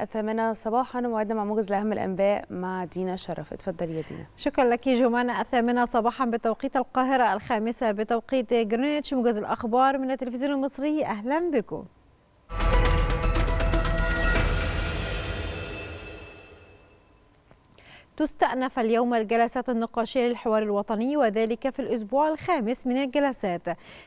الثامنة صباحا موعدنا مع موجز لأهم الأنباء مع دينا شرف اتفضلي يا دينا شكرا لك جمانة الثامنة صباحا بتوقيت القاهرة الخامسة بتوقيت جرينتش موجز الأخبار من التلفزيون المصري أهلا بكم تستأنف اليوم الجلسات النقاشية للحوار الوطني وذلك في الأسبوع الخامس من الجلسات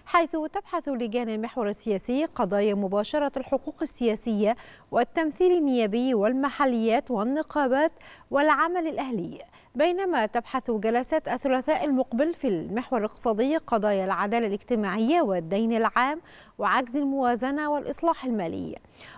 حيث تبحث لجان المحور السياسي قضايا مباشرة الحقوق السياسية والتمثيل النيابي والمحليات والنقابات والعمل الأهلي بينما تبحث جلسات الثلاثاء المقبل في المحور الاقتصادي قضايا العدالة الاجتماعية والدين العام وعجز الموازنة والإصلاح المالي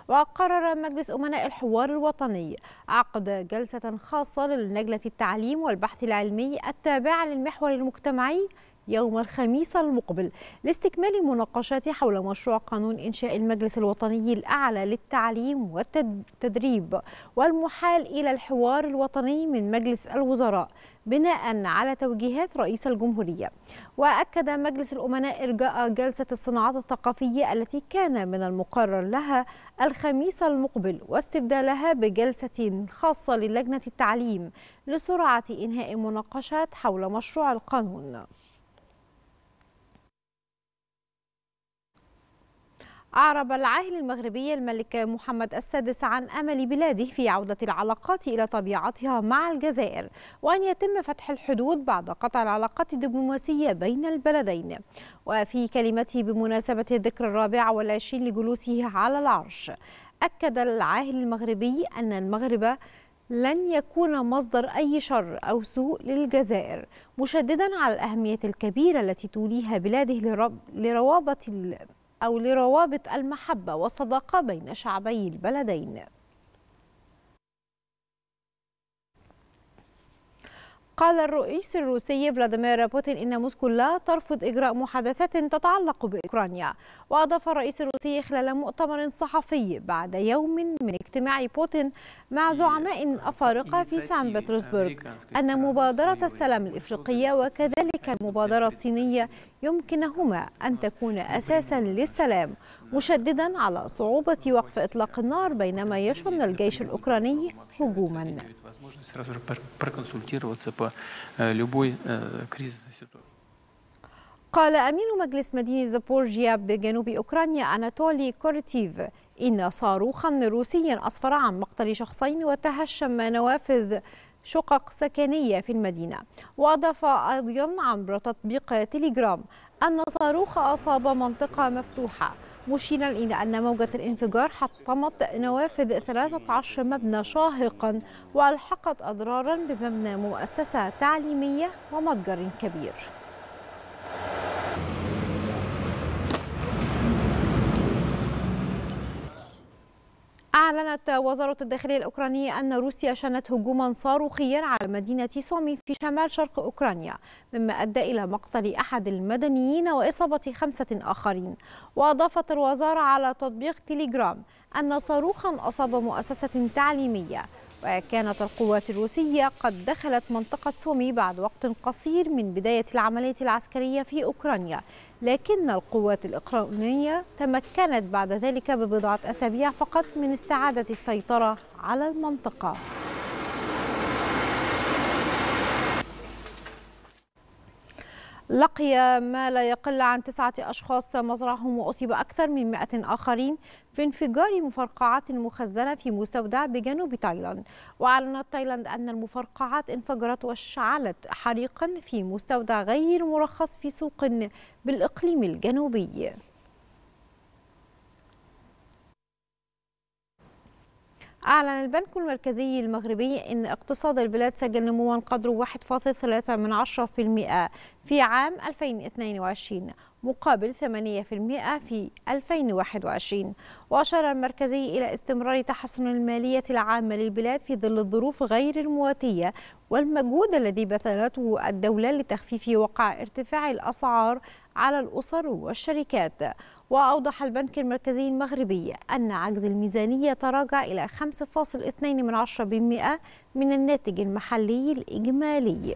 وقرر مجلس أمناء الحوار الوطني عقد جلسة خاصة للجنة التعليم والبحث العلمي التابعة للمحور المجتمعي يوم الخميس المقبل لاستكمال مناقشات حول مشروع قانون إنشاء المجلس الوطني الأعلى للتعليم والتدريب والمحال إلى الحوار الوطني من مجلس الوزراء بناء على توجيهات رئيس الجمهورية وأكد مجلس الأمناء إرجاء جلسة الصناعات الثقافية التي كان من المقرر لها الخميس المقبل واستبدالها بجلسة خاصة للجنة التعليم لسرعة إنهاء مناقشات حول مشروع القانون أعرب العاهل المغربي الملك محمد السادس عن أمل بلاده في عودة العلاقات إلى طبيعتها مع الجزائر وأن يتم فتح الحدود بعد قطع العلاقات الدبلوماسية بين البلدين وفي كلمته بمناسبة الذكرى الرابعة والعشرين لجلوسه على العرش أكد العاهل المغربي أن المغرب لن يكون مصدر أي شر أو سوء للجزائر مشددا على الأهمية الكبيرة التي توليها بلاده لروابط أو لروابط المحبة والصداقة بين شعبي البلدين قال الرئيس الروسي فلاديمير بوتين إن موسكو لا ترفض إجراء محادثات تتعلق بأوكرانيا وأضاف الرئيس الروسي خلال مؤتمر صحفي بعد يوم من اجتماع بوتين مع زعماء أفارقة في سان بطرسبرغ أن مبادرة السلام الإفريقية وكذلك المبادرة الصينية يمكنهما أن تكون أساسا للسلام مشددا على صعوبة وقف إطلاق النار بينما يشن الجيش الأوكراني هجوما Э, любой э, кризисной ситуации. قال أمين مجلس مدينة زابورجيا بجنوب أوكرانيا أناتولي كورتيف إن صاروخا روسيا أسفر عن مقتل شخصين وتهشم نوافذ شقق سكنية في المدينة وأضاف أيضا عبر تطبيق تليجرام أن صاروخ أصاب منطقة مفتوحة مشيرا إلى أن موجة الانفجار حطمت نوافذ 13 مبنى شاهقا وألحقت أضرارا بمبنى مؤسسة تعليمية ومتجر كبير أعلنت وزارة الداخلية الأوكرانية أن روسيا شنت هجوما صاروخيا على مدينة سومي في شمال شرق أوكرانيا مما أدى إلى مقتل أحد المدنيين وإصابة خمسة آخرين وأضافت الوزارة على تطبيق تيليجرام أن صاروخا أصاب مؤسسة تعليمية وكانت القوات الروسية قد دخلت منطقة سومي بعد وقت قصير من بداية العملية العسكرية في أوكرانيا لكن القوات الأوكرانية تمكنت بعد ذلك ببضعة أسابيع فقط من استعادة السيطرة على المنطقة لقي ما لا يقل عن تسعة أشخاص مزرعهم وأصيب أكثر من 100 آخرين في انفجار مفرقعات مخزنة في مستودع بجنوب تايلاند وأعلنت تايلاند أن المفرقعات انفجرت واشتعلت حريقا في مستودع غير مرخص في سوق بالإقليم الجنوبي أعلن البنك المركزي المغربي أن اقتصاد البلاد سجل نموا قدره 1.3% في عام 2022 مقابل 8% في 2021 وأشار المركزي إلى استمرار تحسن المالية العامة للبلاد في ظل الظروف غير المواتية والمجهود الذي بذلته الدولة لتخفيف وقع ارتفاع الأسعار على الأسر والشركات وأوضح البنك المركزي المغربي أن عجز الميزانية تراجع إلى 5.2% من الناتج المحلي الإجمالي